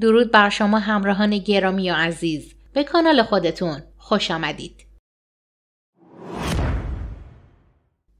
درود بر شما همراهان گرامی و عزیز به کانال خودتون خوش آمدید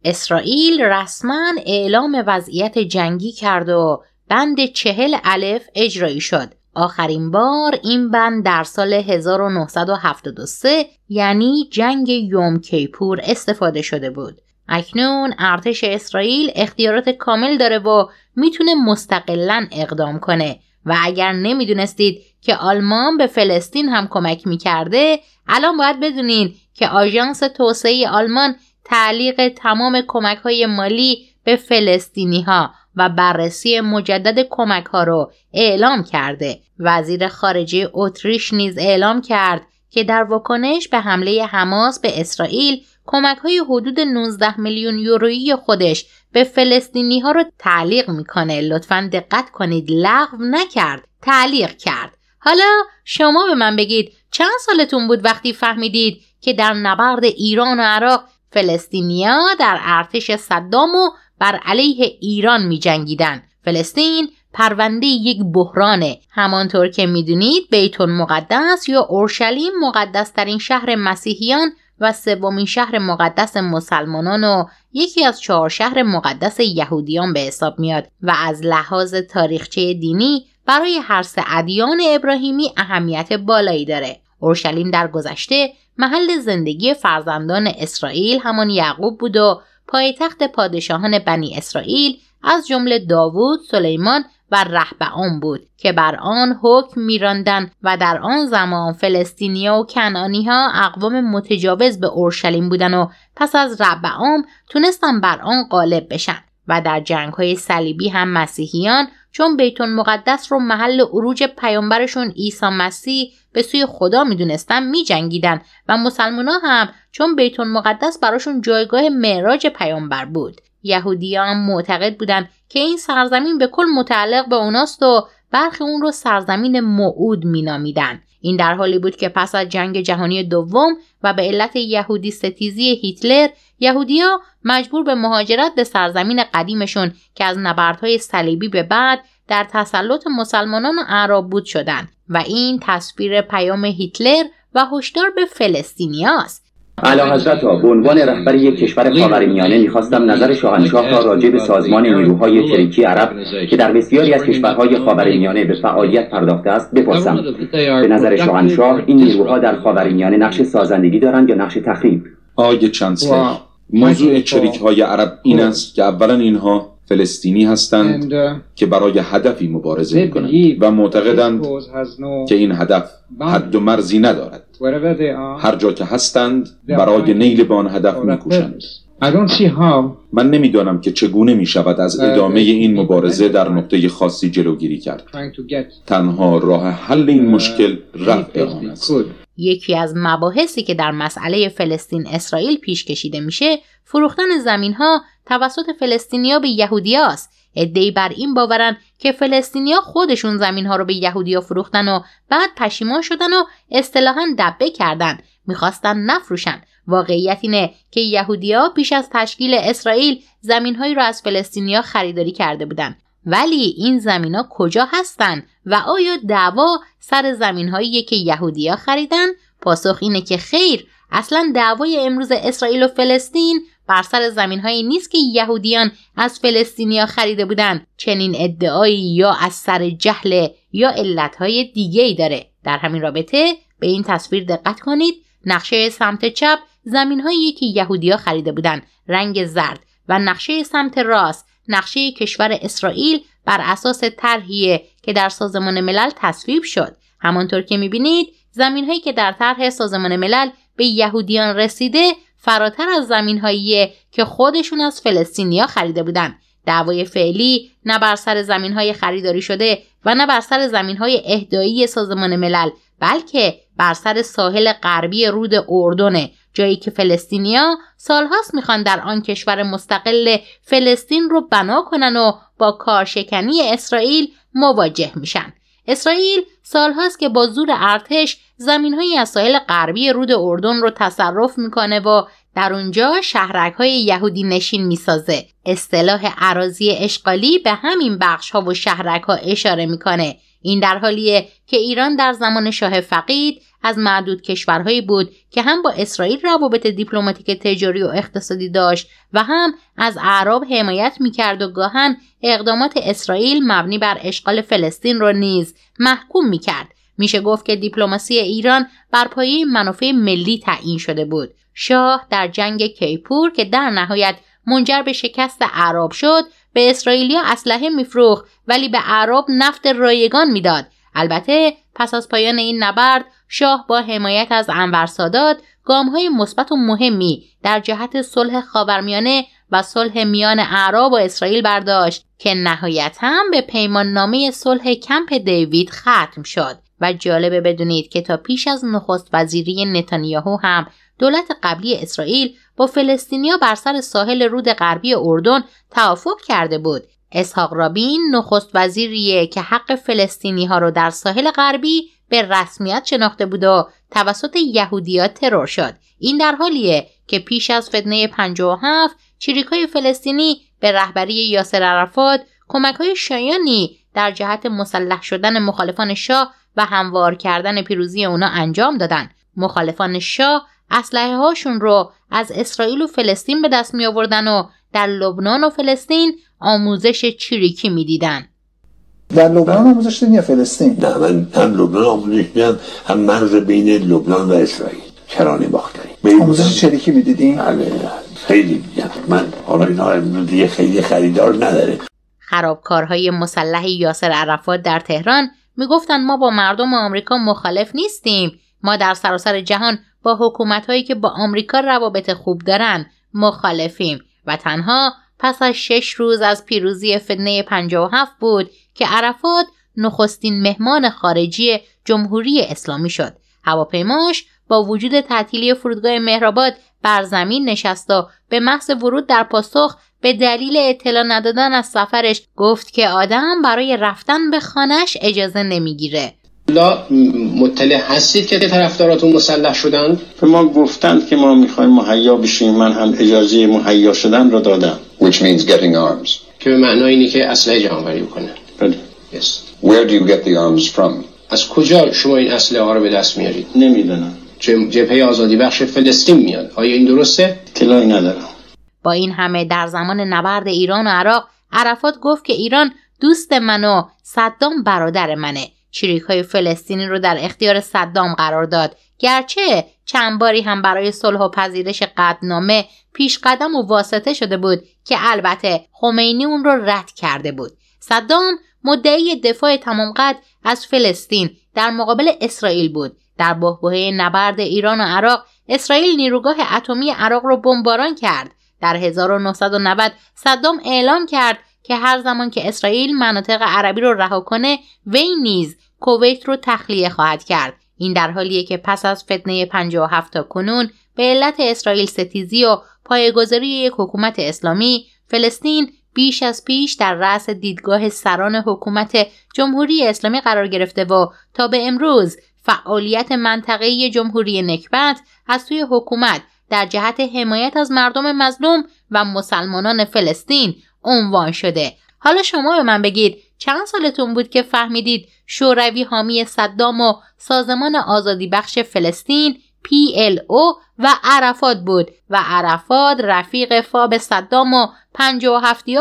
اسرائیل رسما اعلام وضعیت جنگی کرد و بند چهل الف اجرایی شد آخرین بار این بند در سال 1973 یعنی جنگ یوم کیپور استفاده شده بود اکنون ارتش اسرائیل اختیارات کامل داره و میتونه مستقلا اقدام کنه و اگر نمیدونستید که آلمان به فلسطین هم کمک میکرده الان باید بدونین که آژانس توسعه آلمان تعلیق تمام کمک های مالی به فلسطینی ها و بررسی مجدد کمک ها رو اعلام کرده وزیر خارجه اتریش نیز اعلام کرد که در واکنش به حمله حماس به اسرائیل کمک های حدود 19 میلیون یورویی خودش به فلسطینی ها رو تعلیق میکنه لطفا دقت کنید لغو نکرد تعلیق کرد حالا شما به من بگید چند سالتون بود وقتی فهمیدید که در نبرد ایران و عراق فلسطینیا در ارتش صدام و بر علیه ایران می جنگیدن. فلسطین پرونده یک بحرانه همانطور که میدونید بیت مقدس یا اورشلیم ترین شهر مسیحیان و سومین شهر مقدس مسلمانان و یکی از چهار شهر مقدس یهودیان به حساب میاد و از لحاظ تاریخچه دینی برای هر سه ادیان ابراهیمی اهمیت بالایی داره. اورشلیم در گذشته محل زندگی فرزندان اسرائیل همان یعقوب بود و پایتخت پادشاهان بنی اسرائیل از جمله داوود، سلیمان و رهبعان بود که بر آن حکم میراندند و در آن زمان فلسطینیا و کنانی ها اقوام متجاوز به اورشلیم بودن و پس از رهبعان تونستن بر آن غالب بشن و در جنگ های صلیبی هم مسیحیان چون بیت مقدس رو محل عروج پیامبرشون عیسی مسیح به سوی خدا میدونستن میجنگیدن و ها هم چون بیت مقدس براشون جایگاه معراج پیامبر بود یهودیان معتقد بودند که این سرزمین به کل متعلق به اوناست و برخی اون رو سرزمین موعود مینامیدند این در حالی بود که پس از جنگ جهانی دوم و به علت یهودی ستیزی هیتلر یهودیا مجبور به مهاجرت به سرزمین قدیمشون که از نبردهای صلیبی به بعد در تسلط مسلمانان و اعراب بود شدند و این تصویر پیام هیتلر و هشدار به فلسطینیاست علا حضرت ها به عنوان رهبر یک کشور خاورمیانه میخواستم نظر شاهنشاه را راجع به سازمان نیروهای چریکی عرب که در بسیاری از کشورهای خاورمیانه به فعالیت پرداخته است بپرسم به نظر شاهنشاه این نیروها در خاورمیانه نقش سازندگی دارند یا نقش تخریب آقای چانسلر موضوع چریک های عرب این است که اولا اینها فلسطینی هستند uh, که برای هدفی مبارزه میکنند و معتقدند که این هدف حد و مرزی ندارد هر جا که هستند برای نیل به آن هدف میکوشند من نمیدانم که چگونه می شود از uh, ادامه این مبارزه در نقطه خاصی جلوگیری کرد تنها راه حل این uh, مشکل رفع آن است یکی از مباحثی که در مسئله فلسطین اسرائیل پیش کشیده میشه فروختن زمین ها توسط فلسطینیا به یهودیاست عدهای بر این باورن که فلسطینیا خودشون زمین ها رو به یهودیا فروختن و بعد پشیمان شدن و اصطلاحا دبه کردن میخواستن نفروشن واقعیت اینه که یهودیا پیش از تشکیل اسرائیل زمینهایی را از فلسطینیا خریداری کرده بودند ولی این زمین ها کجا هستن و آیا دعوا سر زمین هایی که یهودیا خریدن پاسخ اینه که خیر اصلا دعوای امروز اسرائیل و فلسطین بر سر زمین هایی نیست که یهودیان از فلسطینیا خریده بودند چنین ادعایی یا از سر جهل یا های دیگه ای داره در همین رابطه به این تصویر دقت کنید نقشه سمت چپ زمین هایی که یهودیا خریده بودند رنگ زرد و نقشه سمت راست نقشه کشور اسرائیل بر اساس طرحیه که در سازمان ملل تصویب شد همانطور که میبینید زمین هایی که در طرح سازمان ملل به یهودیان رسیده فراتر از هاییه که خودشون از فلسطینیا خریده بودن دعوای فعلی نه بر سر زمین های خریداری شده و نه بر سر زمین های اهدایی سازمان ملل بلکه بر سر ساحل غربی رود اردنه جایی که فلسطینیا سالهاست میخوان در آن کشور مستقل فلسطین رو بنا کنن و با کارشکنی اسرائیل مواجه میشن اسرائیل سالهاست که با زور ارتش زمینهایی از ساحل غربی رود اردن رو تصرف میکنه و در اونجا شهرک های یهودی نشین میسازه اصطلاح عراضی اشغالی به همین بخش ها و شهرک ها اشاره میکنه این در حالیه که ایران در زمان شاه فقید از معدود کشورهایی بود که هم با اسرائیل روابط دیپلماتیک تجاری و اقتصادی داشت و هم از اعراب حمایت میکرد و گاهن اقدامات اسرائیل مبنی بر اشغال فلسطین را نیز محکوم میکرد میشه گفت که دیپلماسی ایران بر پایه منافع ملی تعیین شده بود شاه در جنگ کیپور که در نهایت منجر به شکست اعراب شد به اسرائیلیا اسلحه میفروخت ولی به اعراب نفت رایگان میداد البته پس از پایان این نبرد شاه با حمایت از انور سادات های مثبت و مهمی در جهت صلح خاورمیانه و صلح میان اعراب و اسرائیل برداشت که نهایتا به پیمان نامه صلح کمپ دیوید ختم شد و جالبه بدونید که تا پیش از نخست وزیری نتانیاهو هم دولت قبلی اسرائیل با فلسطینیا بر سر ساحل رود غربی اردن توافق کرده بود اسحاق رابین نخست وزیریه که حق فلسطینی ها رو در ساحل غربی به رسمیت شناخته بود و توسط یهودیا ترور شد این در حالیه که پیش از فتنه 57 چریکای فلسطینی به رهبری یاسر عرفات کمک های شایانی در جهت مسلح شدن مخالفان شاه و هموار کردن پیروزی اونا انجام دادن مخالفان شاه اسلحه هاشون رو از اسرائیل و فلسطین به دست می آوردن و در لبنان و فلسطین آموزش چریکی میدیدن در لبنان آموزش دیدین یا فلسطین؟ نه من هم لبنان آموزش دیدم هم مرز بین لبنان و اسرائیل کرانه باختری آموزش چریکی میدیدین؟ بله خیلی من حالا اینا دیگه خیلی خریدار نداره خرابکارهای مسلح یاسر عرفات در تهران میگفتند ما با مردم آمریکا مخالف نیستیم ما در سراسر جهان با حکومت هایی که با آمریکا روابط خوب دارن مخالفیم و تنها پس از شش روز از پیروزی فتنه 57 بود که عرفات نخستین مهمان خارجی جمهوری اسلامی شد هواپیماش با وجود تعطیلی فرودگاه مهرآباد بر زمین نشست و به محض ورود در پاسخ به دلیل اطلاع ندادن از سفرش گفت که آدم برای رفتن به خانهش اجازه نمیگیره لا مطلع هستید که طرفداراتون مسلح شدند به ما گفتند که ما میخوایم مهیا بشیم من هم اجازه مهیا شدن را دادم که به معنای که اسلحه بری بکنه Where do you get the arms from? از کجا شما این اسلحه ها رو به دست میارید؟ نمیدونم. جبهه آزادی بخش فلسطین میاد. آیا این درسته؟ اطلاعی ندارم. با این همه در زمان نبرد ایران و عراق عرفات گفت که ایران دوست من و صدام برادر منه. چریک های فلسطینی رو در اختیار صدام قرار داد گرچه چند باری هم برای صلح و پذیرش قدنامه پیش قدم و واسطه شده بود که البته خمینی اون رو رد کرده بود صدام مدعی دفاع تمام قد از فلسطین در مقابل اسرائیل بود در بحبوحه نبرد ایران و عراق اسرائیل نیروگاه اتمی عراق را بمباران کرد در 1990 صدام اعلام کرد که هر زمان که اسرائیل مناطق عربی رو رها کنه وی نیز کویت رو تخلیه خواهد کرد این در حالیه که پس از فتنه 57 تا کنون به علت اسرائیل ستیزی و پایگذاری یک حکومت اسلامی فلسطین بیش از پیش در رأس دیدگاه سران حکومت جمهوری اسلامی قرار گرفته و تا به امروز فعالیت منطقه جمهوری نکبت از سوی حکومت در جهت حمایت از مردم مظلوم و مسلمانان فلسطین عنوان شده حالا شما به من بگید چند سالتون بود که فهمیدید شوروی حامی صدام و سازمان آزادی بخش فلسطین او و عرفات بود و عرفات رفیق فاب صدام و پنج و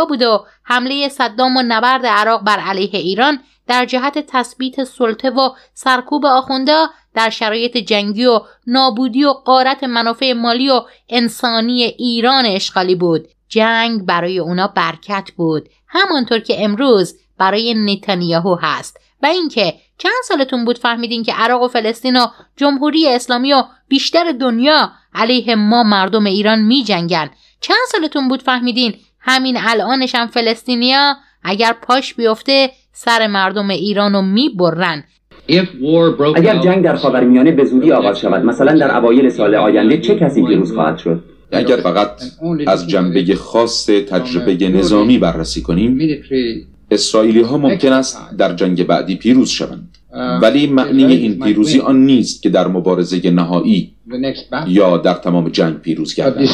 بود و حمله صدام و نبرد عراق بر علیه ایران در جهت تثبیت سلطه و سرکوب آخونده در شرایط جنگی و نابودی و قارت منافع مالی و انسانی ایران اشغالی بود جنگ برای اونا برکت بود همانطور که امروز برای نتانیاهو هست و اینکه چند سالتون بود فهمیدین که عراق و فلسطین و جمهوری اسلامی و بیشتر دنیا علیه ما مردم ایران می جنگن. چند سالتون بود فهمیدین همین الانشم هم فلسطینیا اگر پاش بیفته سر مردم ایران رو می برن. اگر جنگ در خاورمیانه به زودی آغاز شود مثلا در اوایل سال آینده چه کسی پیروز خواهد شد اگر فقط از جنبه خاص تجربه نظامی بررسی کنیم اسرائیلی ها ممکن است در جنگ بعدی پیروز شوند uh, ولی معنی این پیروزی آن نیست که در مبارزه نهایی یا در تمام جنگ پیروز گردند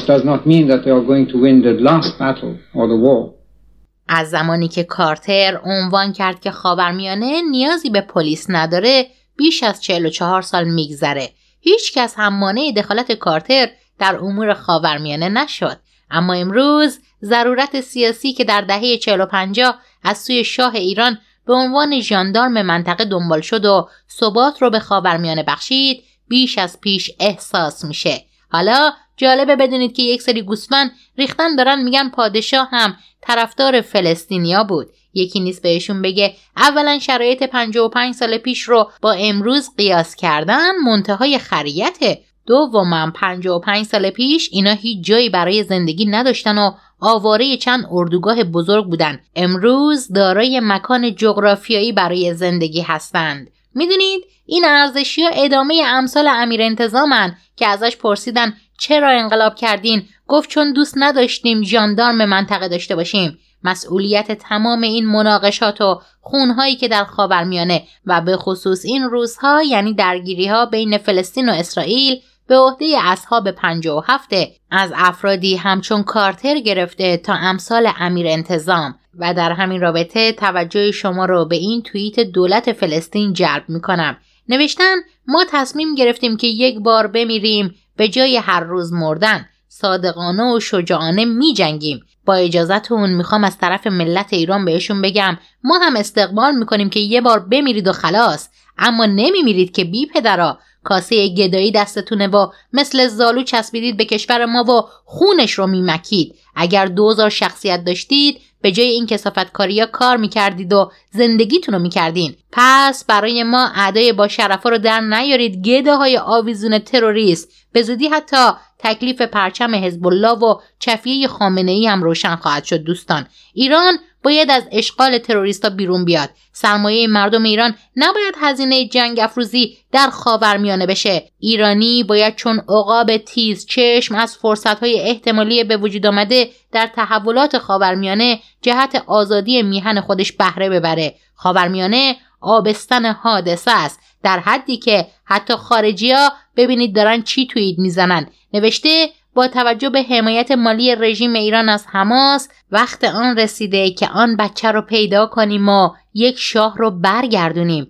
از زمانی که کارتر عنوان کرد که خاورمیانه نیازی به پلیس نداره بیش از 44 سال میگذره هیچ کس هم مانع دخالت کارتر در امور خاورمیانه نشد اما امروز ضرورت سیاسی که در دهه 40 و از سوی شاه ایران به عنوان ژاندارم منطقه دنبال شد و ثبات رو به خاورمیانه بخشید بیش از پیش احساس میشه حالا جالبه بدونید که یک سری گوسفند ریختن دارن میگن پادشاه هم طرفدار فلسطینیا بود یکی نیست بهشون بگه اولا شرایط 55 سال پیش رو با امروز قیاس کردن منتهای خریته دومم پنج سال پیش اینا هیچ جایی برای زندگی نداشتن و آواره چند اردوگاه بزرگ بودن امروز دارای مکان جغرافیایی برای زندگی هستند میدونید این ارزشی ها ادامه امثال امیر انتظامن که ازش پرسیدن چرا انقلاب کردین گفت چون دوست نداشتیم جاندارم منطقه داشته باشیم مسئولیت تمام این مناقشات و خونهایی که در خاورمیانه و به خصوص این روزها یعنی درگیری بین فلسطین و اسرائیل به عهده اصحاب 57 از افرادی همچون کارتر گرفته تا امثال امیر انتظام و در همین رابطه توجه شما رو به این توییت دولت فلسطین جلب می کنم. نوشتن ما تصمیم گرفتیم که یک بار بمیریم به جای هر روز مردن صادقانه و شجاعانه می جنگیم. با اجازتون میخوام از طرف ملت ایران بهشون بگم ما هم استقبال میکنیم که یه بار بمیرید و خلاص اما نمیمیرید که بی پدرا کاسه گدایی دستتونه و مثل زالو چسبیدید به کشور ما و خونش رو میمکید اگر دوزار شخصیت داشتید به جای این کسافتکاریا کار میکردید و زندگیتون رو میکردین پس برای ما اعدای با شرفا رو در نیارید گداهای آویزون تروریست به زودی حتی تکلیف پرچم حزب الله و چفیه خامنه ای هم روشن خواهد شد دوستان ایران باید از اشغال تروریستا بیرون بیاد سرمایه مردم ایران نباید هزینه جنگ افروزی در خاورمیانه بشه ایرانی باید چون عقاب تیز چشم از های احتمالی به وجود آمده در تحولات خاورمیانه جهت آزادی میهن خودش بهره ببره خاورمیانه آبستن حادثه است در حدی که حتی خارجی ها ببینید دارن چی تویید میزنن نوشته با توجه به حمایت مالی رژیم ایران از حماس وقت آن رسیده که آن بچه رو پیدا کنیم و یک شاه رو برگردونیم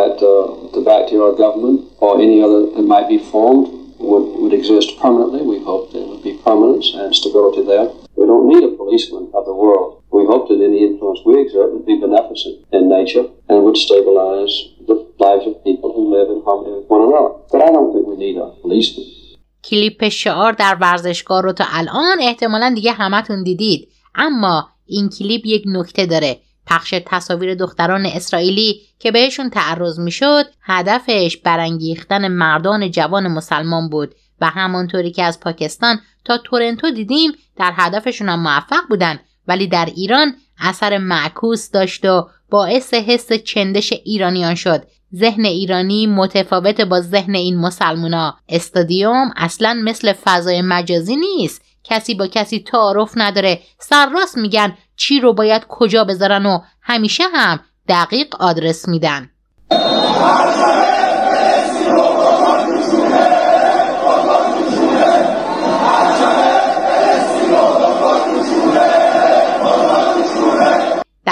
that uh, the government or any other that might be formed would, would exist permanently. We hope there would be permanence and stability there. We don't need a policeman of the world. We hope that any influence we exert would be beneficent in nature and would stabilize the lives of people who live in harmony with one another. کلیپ شعار در ورزشگاه رو تا الان احتمالا دیگه همتون دیدید اما این کلیپ یک نکته داره پخش تصاویر دختران اسرائیلی که بهشون تعرض میشد هدفش برانگیختن مردان جوان مسلمان بود و همانطوری که از پاکستان تا تورنتو دیدیم در هدفشون هم موفق بودن ولی در ایران اثر معکوس داشت و باعث حس چندش ایرانیان شد ذهن ایرانی متفاوت با ذهن این مسلمونا استادیوم اصلا مثل فضای مجازی نیست کسی با کسی تعارف نداره سرراست میگن چی رو باید کجا بذارن و همیشه هم دقیق آدرس میدن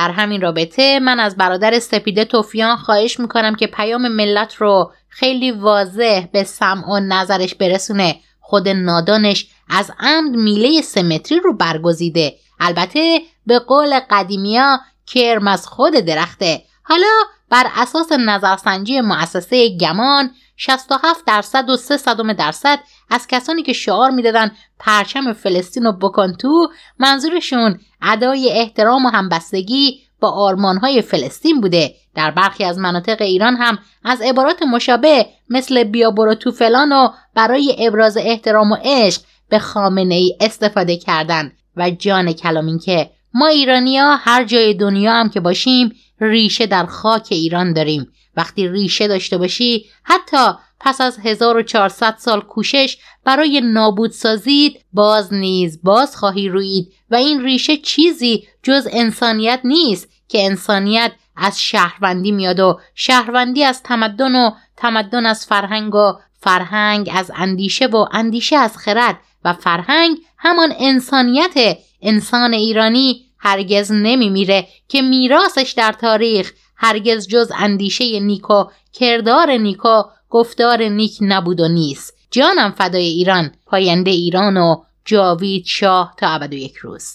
در همین رابطه من از برادر سپیده توفیان خواهش میکنم که پیام ملت رو خیلی واضح به سمع و نظرش برسونه خود نادانش از عمد میله سمتری رو برگزیده البته به قول قدیمیا کرم از خود درخته حالا بر اساس نظرسنجی مؤسسه گمان 67 درصد و 3 درصد از کسانی که شعار میدادن پرچم فلسطین و بکن تو منظورشون ادای احترام و همبستگی با آرمانهای فلسطین بوده در برخی از مناطق ایران هم از عبارات مشابه مثل بیا برو تو فلان و برای ابراز احترام و عشق به خامنه ای استفاده کردن و جان کلام که ما ایرانیا هر جای دنیا هم که باشیم ریشه در خاک ایران داریم وقتی ریشه داشته باشی حتی پس از 1400 سال کوشش برای نابود سازید باز نیز باز خواهی رویید و این ریشه چیزی جز انسانیت نیست که انسانیت از شهروندی میاد و شهروندی از تمدن و تمدن از فرهنگ و فرهنگ از اندیشه و اندیشه از خرد و فرهنگ همان انسانیت انسان ایرانی هرگز نمی میره که میراسش در تاریخ هرگز جز اندیشه نیکو کردار نیکو گفتار نیک نبود و نیست جانم فدای ایران پاینده ایران و جاوید شاه تا ابد و یک روز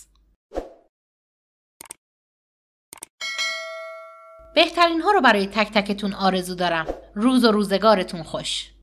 بهترین ها رو برای تک تکتون آرزو دارم روز و روزگارتون خوش